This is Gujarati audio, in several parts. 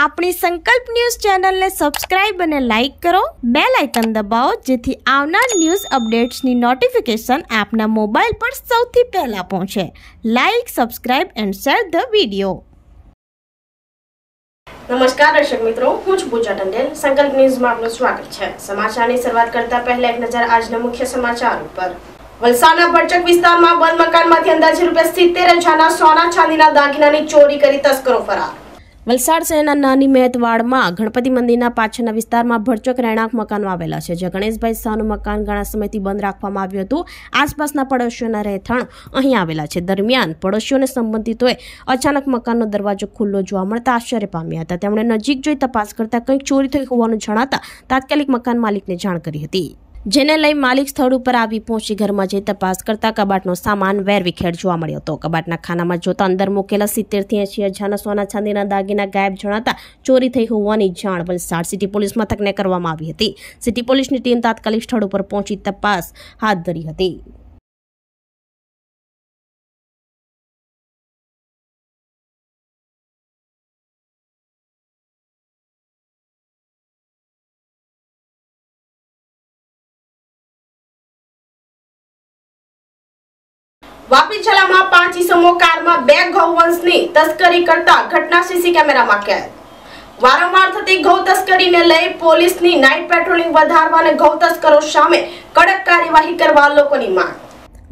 આપણી સંકલ્પ ન્યૂઝ ચેનલને સબસ્ક્રાઇબ અને લાઇક કરો બે લાઇકન દબાવો જેથી આવનાર ન્યૂઝ અપડેટ્સની નોટિફિકેશન આપના મોબાઈલ પર સૌથી પહેલાં પહોંચે like subscribe and share the video નમસ્કાર દર્શક મિત્રો હું છું પૂજા ટંડેલ સંકલ્પ ન્યૂઝમાં આપનું સ્વાગત છે સમાચારની શરૂઆત કરતા પહેલા એક નજર આજના મુખ્ય સમાચાર ઉપર વલસાડના ભરચક વિસ્તારમાં બંધ મકાનમાંથી અંદાજે રૂપિયા સિત્તેર હજારના સોના ચાંદીના દાગીનાની ચોરી કરી તસ્કરો ફરાર વલસાડ શહેરના નાની મેતવાડમાં ગણપતિ મંદિરના પાછળના વિસ્તારમાં ભરચક રહેણાંક મકાનો આવેલા છે જે ગણેશભાઈ શાહનું મકાન ઘણા સમયથી બંધ રાખવામાં આવ્યું હતું આસપાસના પડોશીઓના રહેઠાણ અહીં આવેલા છે દરમિયાન પડોશીઓને સંબંધિતોએ અચાનક મકાનનો દરવાજો ખુલ્લો જોવા મળતા આશ્ચર્ય પામ્યા હતા તેમણે નજીક જોઈ તપાસ કરતા કંઈક ચોરી થઈ હોવાનું જણાતા તાત્કાલિક મકાન માલિકને જાણ કરી હતી જેને લઈ માલિક સ્થળ ઉપર આવી પહોંચી ઘરમાં જઈ તપાસ કરતા કબાટનો સામાન વેરવિખેર જોવા મળ્યો હતો કબાટના ખાનામાં જોતા અંદર મૂકેલા સિત્તેરથી એંશી હજારના સોના ચાંદીના દાગીના ગાયબ જણાતા ચોરી થઈ હોવાની જાણ વલસાડ સિટી પોલીસ મથકને કરવામાં આવી હતી સિટી પોલીસની ટીમ તાત્કાલિક સ્થળ ઉપર પહોંચી તપાસ હાથ ધરી હતી વાપી જિલ્લામાં પાંચ કારમાં બે ગૌવંશની તસ્કરી કરતા ઘટના સીસી કેમેરામાં કેદ વારંવાર થતી ગૌ તસ્કરીને લઈ પોલીસની નાઇટ પેટ્રોલિંગ વધારવા અને ગૌ તસ્કરો સામે કડક કાર્યવાહી કરવા લોકોની માંગ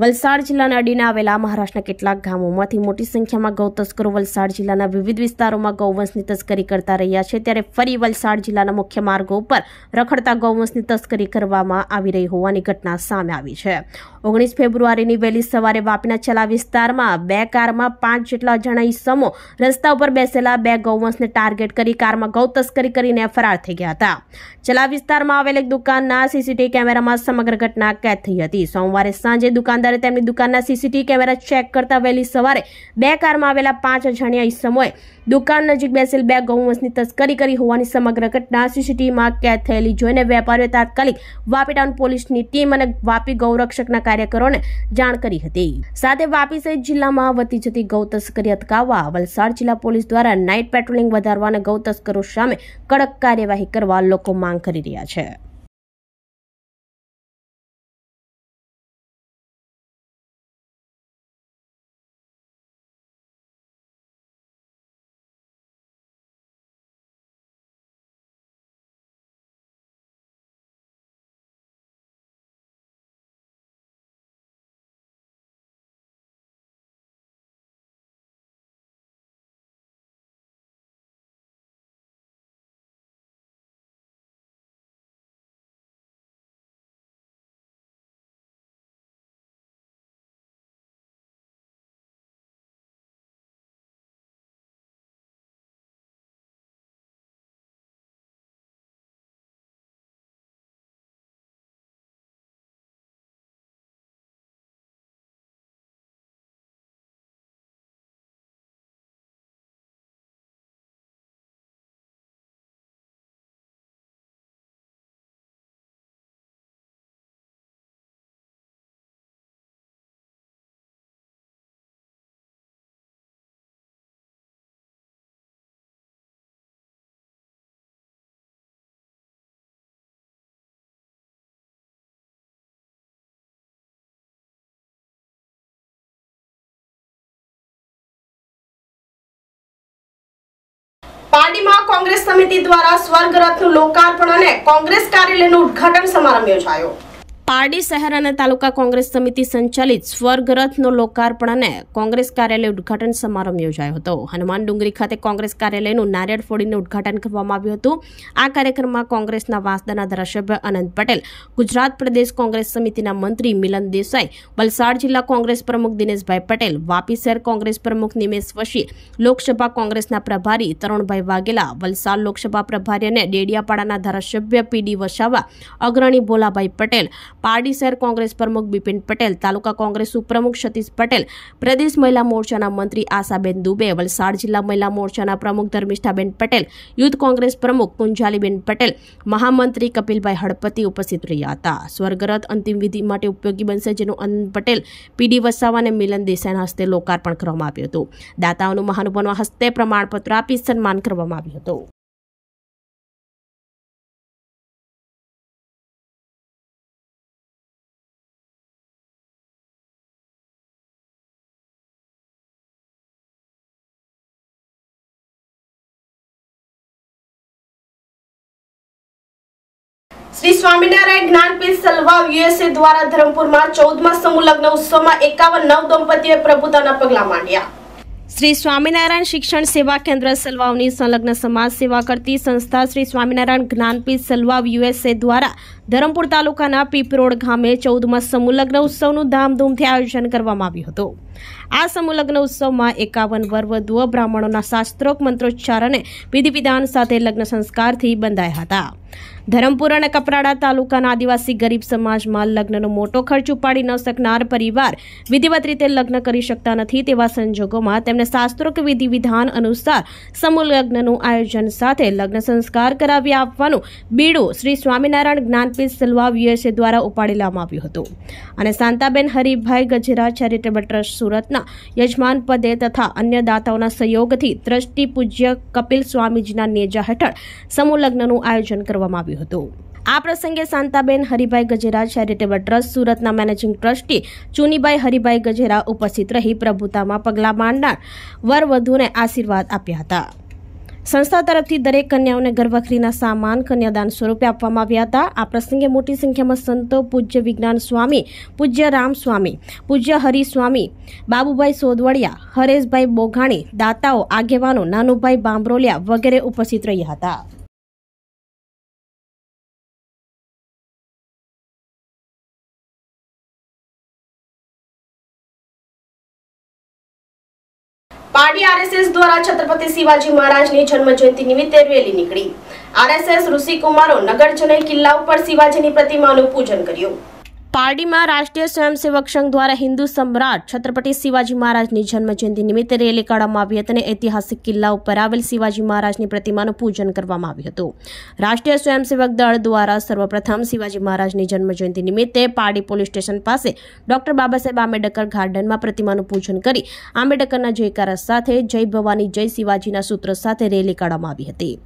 વલસાડ જિલ્લાના અડીને આવેલા મહારાષ્ટ્રના કેટલાક ગામોમાંથી મોટી સંખ્યામાં ગૌ તસ્કરો વલસાડ જિલ્લાના વિવિધ વિસ્તારોમાં ગૌવંશની તસ્કરી કરતા રહ્યા છે ત્યારે ફરી વલસાડ જિલ્લાના મુખ્ય માર્ગો ઉપર રખડતા ગૌવંશની તસ્કરી કરવામાં આવી રહી હોવાની ઘટના સામે આવી છે ઓગણીસ ફેબ્રુઆરીની વહેલી સવારે વાપીના ચલા વિસ્તારમાં બે કારમાં પાંચ જેટલા અજાણા ઈસમો રસ્તા ઉપર બેસેલા બે ગૌવંશને ટાર્ગેટ કરી કારમાં ગૌ તસ્કરી કરીને ફરાર થઈ ગયા હતા ચલા વિસ્તારમાં આવેલ એક દુકાનના સીસીટીવી કેમેરામાં સમગ્ર ઘટના કેદ થઈ હતી સોમવારે સાંજે દુકાનદાર આધારે તેમની દુકાનના સીસીટીવી કેમેરા ચેક કરતા વહેલી સવારે બે કારમાં આવેલા પાંચ અજાણ્યા ઈસમોએ દુકાન નજીક બેસેલ બે ગૌવંશની તસ્કરી કરી હોવાની સમગ્ર ઘટના સીસીટીવીમાં કેદ થયેલી જોઈને વેપારીઓએ તાત્કાલિક વાપી ટાઉન પોલીસની ટીમ અને વાપી ગૌરક્ષકના કાર્યકરોને જાણ કરી હતી સાથે વાપી સહિત જિલ્લામાં વધી જતી ગૌ તસ્કરી અટકાવવા વલસાડ જિલ્લા પોલીસ દ્વારા નાઇટ પેટ્રોલિંગ વધારવા અને ગૌ તસ્કરો સામે કડક કાર્યવાહી કરવા લોકો માંગ કરી રહ્યા છે કોંગ્રેસ સમિતિ દ્વારા સ્વર્ગરથનું લોકાર્પણ અને કોંગ્રેસ કાર્યાલયનું ઉદ્ઘાટન સમારંભ યોજાયો પારડી શહેર અને તાલુકા કોંગ્રેસ સમિતિ સંચાલિત સ્વર્ગરથનો લોકાર્પણ અને કોંગ્રેસ કાર્યાલય ઉદઘાટન સમારંભ યોજાયો હતો હનુમાન ડુંગરી ખાતે કોંગ્રેસ કાર્યાલયનું નારિયેળ ફોડીને ઉદઘાટન કરવામાં આવ્યું હતું આ કાર્યક્રમમાં કોંગ્રેસના વાંસદાના ધારાસભ્ય અનંત પટેલ ગુજરાત પ્રદેશ કોંગ્રેસ સમિતિના મંત્રી મિલન દેસાઈ વલસાડ જિલ્લા કોંગ્રેસ પ્રમુખ દિનેશભાઈ પટેલ વાપી શહેર કોંગ્રેસ પ્રમુખ નિમેશ વશી લોકસભા કોંગ્રેસના પ્રભારી તરુણભાઈ વાઘેલા વલસાડ લોકસભા પ્રભારી અને ડેડિયાપાડાના ધારાસભ્ય પીડી વસાવા અગ્રણી ભોલાભાઈ પટેલ પારડી શહેર કોંગ્રેસ પ્રમુખ બિપિન પટેલ તાલુકા કોંગ્રેસ ઉપપ્રમુખ સતીશ પટેલ પ્રદેશ મહિલા મોરચાના મંત્રી આશાબેન દુબે વલસાડ જિલ્લા મહિલા મોરચાના પ્રમુખ ધર્મિષ્ઠાબેન પટેલ યુથ કોંગ્રેસ પ્રમુખ પુંજાલીબેન પટેલ મહામંત્રી કપિલભાઈ હડપતિ ઉપસ્થિત રહ્યા હતા સ્વર્ગરત અંતિમ વિધિ માટે ઉપયોગી બનશે જેનું અનંત પટેલ પીડી વસાવા અને મિલન દેસાઈના હસ્તે લોકાર્પણ કરવામાં આવ્યું હતું દાતાઓનું મહાનુભાવના હસ્તે પ્રમાણપત્ર આપી સન્માન કરવામાં આવ્યું હતું શ્રી સ્વામિનારાયણ જ્ઞાનપીઠ સલવા યુએસએ દ્વારા ધરમપુરમાં ચૌદમા સમૂહ લગ્ન ઉત્સવમાં એકાવન નવ દંપતીએ પ્રભુતાના પગલાં માંડ્યા શ્રી સ્વામિનારાયણ શિક્ષણ સેવા કેન્દ્ર સલવાવની સંલગ્ન સમાજ સેવા કરતી સંસ્થા શ્રી સ્વામિનારાયણ જ્ઞાનપીઠ સલવાવ યુએસએ દ્વારા ધરમપુર તાલુકાના પીપરોડ ગામે ચૌદમા સમૂહ લગ્ન ઉત્સવનું ધામધૂમથી આયોજન કરવામાં આવ્યું હતું આ સમૂહ લગ્ન ઉત્સવમાં એકાવન વરવધુઓ બ્રાહ્મણોના શાસ્ત્રોક મંત્રોચ્ચાર અને વિધિ વિધાન સાથે લગ્ન સંસ્કારથી બંધાયા હતા ધરમપુર અને કપરાડા તાલુકાના આદિવાસી ગરીબ સમાજમાં લગ્નનો મોટો ખર્ચ ઉપાડી ન શકનાર પરિવાર વિધિવત રીતે લગ્ન કરી શકતા નથી તેવા સંજોગોમાં તેમને શાસ્ત્રોક વિધિ વિધાન અનુસાર સમૂહ લગ્નનું આયોજન સાથે લગ્ન સંસ્કાર કરાવી આપવાનું બીડું શ્રી સ્વામિનારાયણ જ્ઞાનપીઠ સલવા યુએસએ દ્વારા ઉપાડી આવ્યું હતું અને શાંતાબેન હરિભાઈ ગજરા ચેરિટેબલ ટ્રસ્ટ સુરતના યજમાન પદે તથા અન્ય દાતાઓના સહયોગથી ટ્રસ્ટી પૂજ્ય કપિલ સ્વામીજીના નેજા હેઠળ સમૂહ લગ્નનું આયોજન કરવામાં આવ્યું આવ્યો હતો આ પ્રસંગે શાંતાબેન હરિભાઈ ગજેરા ચેરિટેબલ ટ્રસ્ટ સુરતના મેનેજિંગ ટ્રસ્ટી ચુનીભાઈ હરિભાઈ ગજેરા ઉપસ્થિત રહી પ્રભુતામાં પગલાં માંડનાર વરવધુને આશીર્વાદ આપ્યા હતા સંસ્થા તરફથી દરેક કન્યાઓને ગર્ભખરીના સામાન કન્યાદાન સ્વરૂપે આપવામાં આવ્યા હતા આ પ્રસંગે મોટી સંખ્યામાં સંતો પૂજ્ય વિજ્ઞાન સ્વામી પૂજ્ય રામ સ્વામી પૂજ્ય હરિસ્વામી બાબુભાઈ સોદવડિયા હરેશભાઈ બોઘાણી દાતાઓ આગેવાનો નાનુભાઈ બાંબરોલિયા વગેરે ઉપસ્થિત રહ્યા હતા પાર્ટી આરએસએસ દ્વારા છત્રપતિ શિવાજી મહારાજની જન્મજયંતિ નિમિત્તે રેલી નીકળી આરએસએસ ઋષિકુમારો નગરજને કિલ્લા ઉપર શિવાજીની પ્રતિમાનું પૂજન કર્યું પારડીમાં રાષ્ટ્રીય સ્વયંસેવક સંઘ દ્વારા હિન્દુ સમ્રાટ છત્રપતિ શિવાજી મહારાજની જન્મજયંતિ નિમિત્તે રેલી કાઢવામાં આવી હતી અને ઐતિહાસિક કિલ્લા ઉપર આવેલ શિવાજી મહારાજની પ્રતિમાનું પૂજન કરવામાં આવ્યું હતું રાષ્ટ્રીય સ્વયંસેવક દળ દ્વારા સર્વપ્રથમ શિવાજી મહારાજની જન્મજયંતિ નિમિત્તે પારડી પોલીસ સ્ટેશન પાસે ડોક્ટર બાબાસાહેબ આંબેડકર ગાર્ડનમાં પ્રતિમાનું પૂજન કરી આંબેડકરના જયકારા સાથે જય ભવાની જય શિવાજીના સૂત્ર સાથે રેલી કાઢવામાં આવી હતી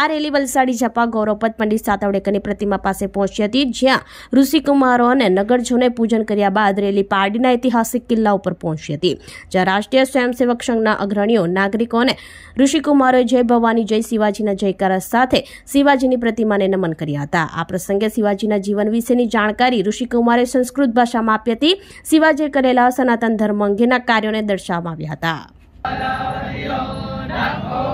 આ રેલી વલસાડી જપા ગૌરવપત પંડિત સાતવડેકરની પ્રતિમા પાસે પહોંચી હતી જ્યાં ઋષિકુમારો અને નગરજોને પૂજન કર્યા બાદ રેલી પારડીના ઐતિહાસિક કિલ્લા ઉપર પહોંચી હતી જ્યાં રાષ્ટ્રીય સ્વયંસેવક સંઘના અગ્રણીઓ નાગરિકો અને ઋષિકુમારોએ જય ભવાની જય શિવાજીના જયકારા સાથે શિવાજીની પ્રતિમાને નમન કર્યા હતા આ પ્રસંગે શિવાજીના જીવન વિશેની જાણકારી ઋષિકુમારે સંસ્કૃત ભાષામાં આપી હતી શિવાજીએ કરેલા સનાતન ધર્મ અંગેના કાર્યોને દર્શાવવામાં આવ્યા હતા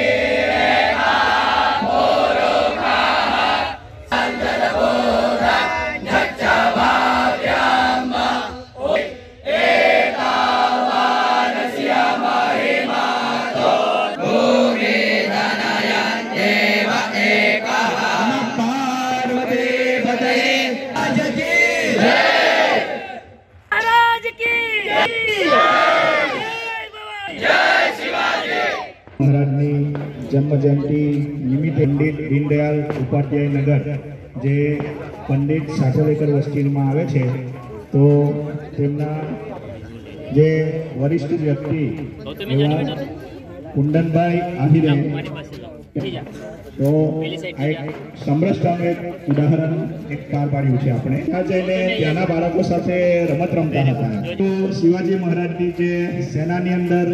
મહારાજની જન્મજયંતિ નિમિત્તે પંડિત દીનદયાલ ઉપાધ્યાય નગર જે પંડિત સાઠોલેકર વસ્તીમાં આવે છે તો તેમના જે વરિષ્ઠ વ્યક્તિ એવા કુંડનભાઈ આહિરે તો આ એક ઉદાહરણ એક પાર પાડ્યું છે આપણે ત્યાં જઈને ત્યાંના બાળકો સાથે રમત રમતા હતા તો શિવાજી મહારાજની જે સેનાની અંદર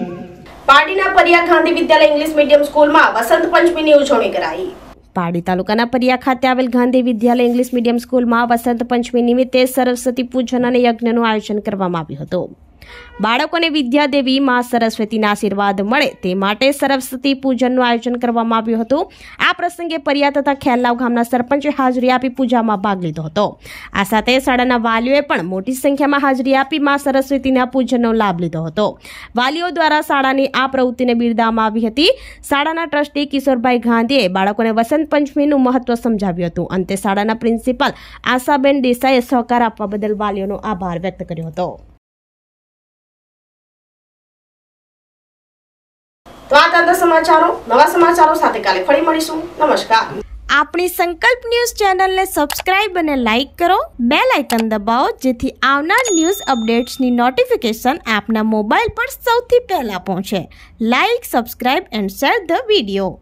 પાડીના પરિયા ગાંધી વિદ્યાલય ઇંગ્લિશ મીડિયમ સ્કૂલમાં વસંત પંચમીની ઉજવણી કરાઈ પાડી તાલુકાના પરિયા ખાતે આવેલ ગાંધી વિદ્યાલય ઇંગ્લિશ મીડિયમ સ્કૂલમાં વસંત પંચમી નિમિત્તે સરસ્વતી પૂજન અને યજ્ઞનું આયોજન કરવામાં આવ્યું હતું બાળકોને વિદ્યાદેવી મા સરસ્વતીના આશીર્વાદ મળે તે માટે સરસ્વતી પૂજનનું આયોજન કરવામાં આવ્યું હતું આ પ્રસંગે પરિયા તથા ખેલાવ ગામના સરપંચે હાજરી આપી પૂજામાં ભાગ લીધો હતો આ સાથે શાળાના વાલીઓએ પણ મોટી સંખ્યામાં હાજરી આપી માં સરસ્વતીના પૂજનનો લાભ લીધો હતો વાલીઓ દ્વારા શાળાની આ પ્રવૃત્તિને બિરદાવવામાં આવી હતી શાળાના ટ્રસ્ટી કિશોરભાઈ ગાંધીએ બાળકોને વસંત પંચમીનું મહત્વ સમજાવ્યું હતું અંતે શાળાના પ્રિન્સિપાલ આશાબેન દેસાઈએ સહકાર આપવા બદલ વાલીઓનો આભાર વ્યક્ત કર્યો હતો તો આ તાજા સમાચારો નવા સમાચારો સાથે કાલે ફરી મળીશું નમસ્કાર આપણી સંકલ્પ ન્યૂઝ ચેનલને સબસ્ક્રાઇબ અને લાઇક કરો બે લાઇકન દબાવો જેથી આવનાર ન્યૂઝ અપડેટ્સની નોટિફિકેશન આપના મોબાઈલ પર સૌથી પહેલાં પહોંચે like subscribe and share the video